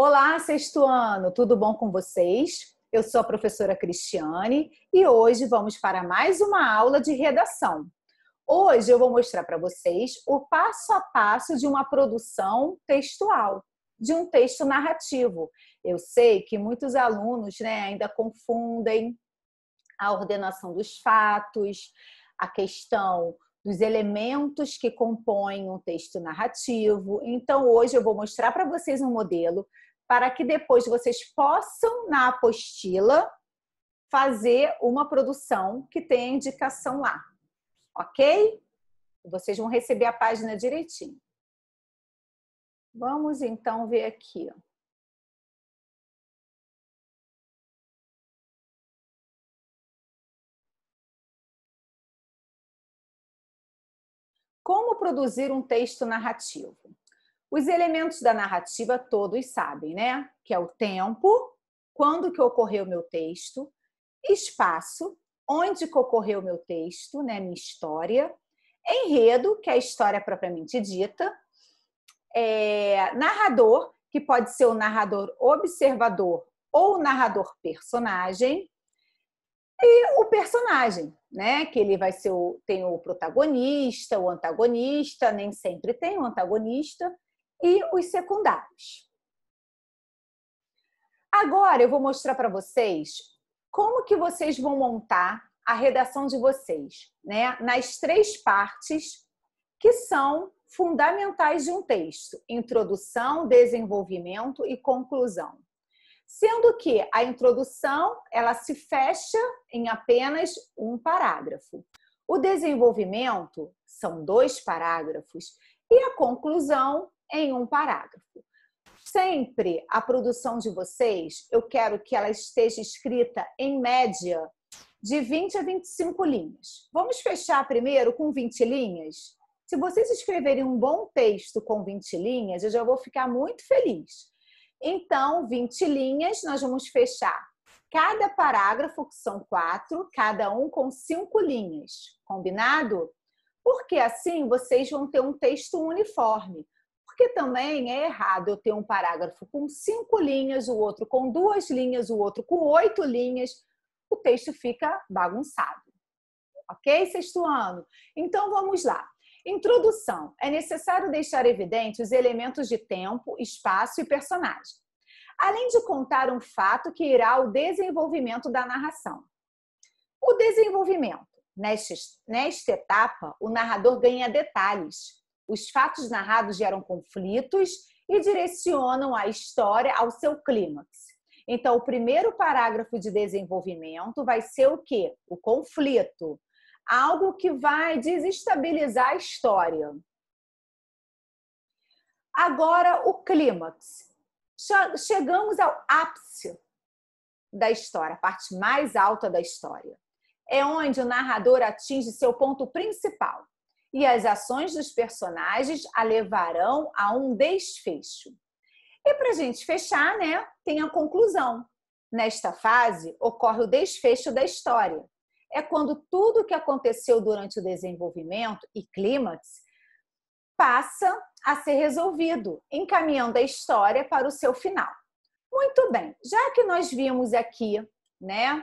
Olá, sexto ano, tudo bom com vocês? Eu sou a professora Cristiane e hoje vamos para mais uma aula de redação. Hoje eu vou mostrar para vocês o passo a passo de uma produção textual, de um texto narrativo. Eu sei que muitos alunos né, ainda confundem a ordenação dos fatos, a questão dos elementos que compõem um texto narrativo. Então, hoje eu vou mostrar para vocês um modelo para que depois vocês possam, na apostila, fazer uma produção que tenha indicação lá. Ok? Vocês vão receber a página direitinho. Vamos então ver aqui. Ó. Como produzir um texto narrativo? Os elementos da narrativa todos sabem, né? Que é o tempo, quando que ocorreu meu texto, espaço, onde que ocorreu meu texto, né, minha história, enredo, que é a história propriamente dita, é, narrador, que pode ser o narrador observador ou o narrador personagem, e o personagem, né? Que ele vai ser o, tem o protagonista, o antagonista, nem sempre tem o antagonista, e os secundários. Agora eu vou mostrar para vocês como que vocês vão montar a redação de vocês, né? Nas três partes que são fundamentais de um texto: introdução, desenvolvimento e conclusão. Sendo que a introdução, ela se fecha em apenas um parágrafo. O desenvolvimento são dois parágrafos e a conclusão em um parágrafo. Sempre a produção de vocês, eu quero que ela esteja escrita em média de 20 a 25 linhas. Vamos fechar primeiro com 20 linhas? Se vocês escreverem um bom texto com 20 linhas, eu já vou ficar muito feliz. Então, 20 linhas, nós vamos fechar cada parágrafo, que são quatro, cada um com cinco linhas, combinado? Porque assim vocês vão ter um texto uniforme. Porque também é errado eu ter um parágrafo com cinco linhas, o outro com duas linhas, o outro com oito linhas. O texto fica bagunçado. Ok, sexto ano? Então vamos lá. Introdução. É necessário deixar evidente os elementos de tempo, espaço e personagem, além de contar um fato que irá ao desenvolvimento da narração. O desenvolvimento. Nesta, nesta etapa, o narrador ganha detalhes, os fatos narrados geram conflitos e direcionam a história ao seu clímax. Então, o primeiro parágrafo de desenvolvimento vai ser o quê? O conflito. Algo que vai desestabilizar a história. Agora, o clímax. Chegamos ao ápice da história, a parte mais alta da história. É onde o narrador atinge seu ponto principal e as ações dos personagens a levarão a um desfecho. E para a gente fechar, né, tem a conclusão. Nesta fase ocorre o desfecho da história. É quando tudo o que aconteceu durante o desenvolvimento e clímax passa a ser resolvido, encaminhando a história para o seu final. Muito bem, já que nós vimos aqui, né,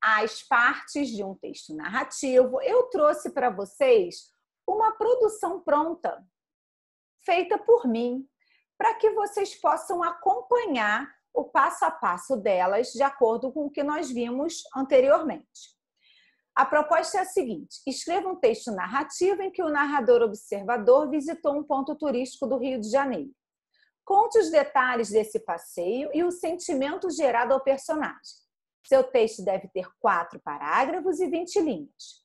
as partes de um texto narrativo, eu trouxe para vocês uma produção pronta, feita por mim, para que vocês possam acompanhar o passo a passo delas, de acordo com o que nós vimos anteriormente. A proposta é a seguinte: escreva um texto narrativo em que o narrador observador visitou um ponto turístico do Rio de Janeiro. Conte os detalhes desse passeio e o sentimento gerado ao personagem. Seu texto deve ter quatro parágrafos e 20 linhas.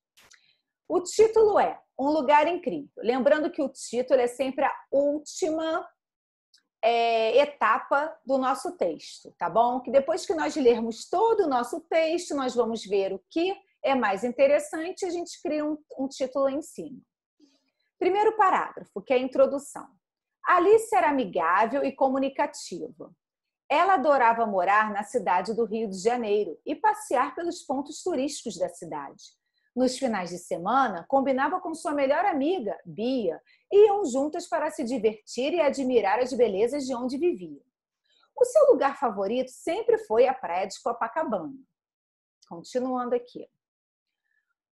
O título é um Lugar Incrível. Lembrando que o título é sempre a última é, etapa do nosso texto, tá bom? Que depois que nós lermos todo o nosso texto, nós vamos ver o que é mais interessante e a gente cria um, um título em cima. Primeiro parágrafo, que é a introdução. Alice era amigável e comunicativa. Ela adorava morar na cidade do Rio de Janeiro e passear pelos pontos turísticos da cidade, nos finais de semana, combinava com sua melhor amiga, Bia, e iam juntas para se divertir e admirar as belezas de onde viviam. O seu lugar favorito sempre foi a praia de Copacabana. Continuando aqui.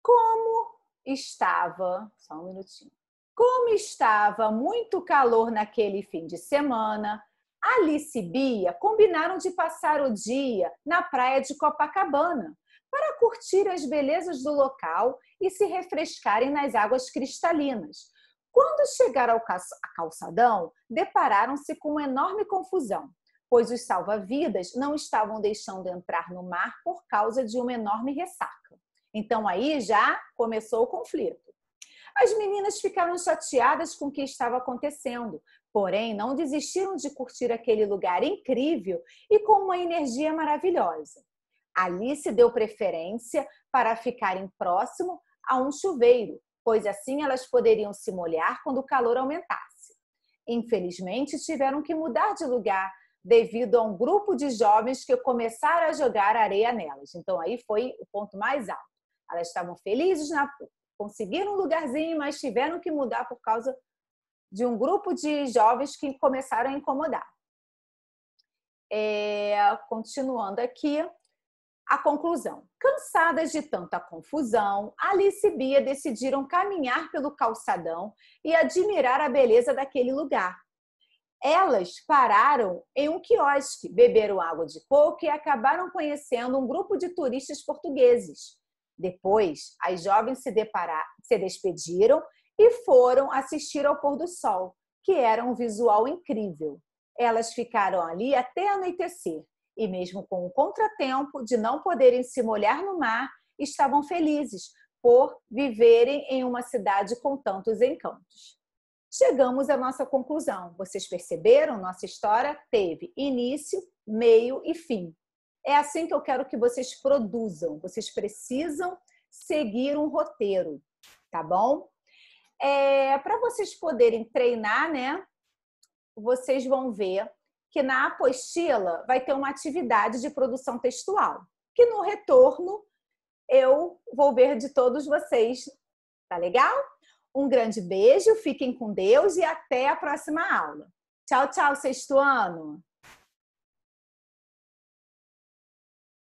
Como estava, só um minutinho. Como estava muito calor naquele fim de semana, Alice e Bia combinaram de passar o dia na praia de Copacabana, para curtir as belezas do local e se refrescarem nas águas cristalinas. Quando chegaram ao calçadão, depararam-se com uma enorme confusão, pois os salva-vidas não estavam deixando entrar no mar por causa de uma enorme ressaca. Então aí já começou o conflito. As meninas ficaram chateadas com o que estava acontecendo, porém não desistiram de curtir aquele lugar incrível e com uma energia maravilhosa. Ali se deu preferência para ficarem próximo a um chuveiro, pois assim elas poderiam se molhar quando o calor aumentasse. Infelizmente, tiveram que mudar de lugar devido a um grupo de jovens que começaram a jogar areia nelas. Então, aí foi o ponto mais alto. Elas estavam felizes na conseguiram um lugarzinho, mas tiveram que mudar por causa de um grupo de jovens que começaram a incomodar. É, continuando aqui, a conclusão: cansadas de tanta confusão, Alice e Bia decidiram caminhar pelo calçadão e admirar a beleza daquele lugar. Elas pararam em um quiosque, beberam água de coco e acabaram conhecendo um grupo de turistas portugueses. Depois, as jovens se, se despediram e foram assistir ao pôr do sol, que era um visual incrível. Elas ficaram ali até anoitecer e mesmo com o contratempo de não poderem se molhar no mar, estavam felizes por viverem em uma cidade com tantos encantos. Chegamos à nossa conclusão. Vocês perceberam? Nossa história teve início, meio e fim. É assim que eu quero que vocês produzam. Vocês precisam seguir um roteiro, tá bom? É, Para vocês poderem treinar, né? Vocês vão ver que na apostila vai ter uma atividade de produção textual, que no retorno eu vou ver de todos vocês. Tá legal? Um grande beijo, fiquem com Deus e até a próxima aula. Tchau, tchau, sexto ano!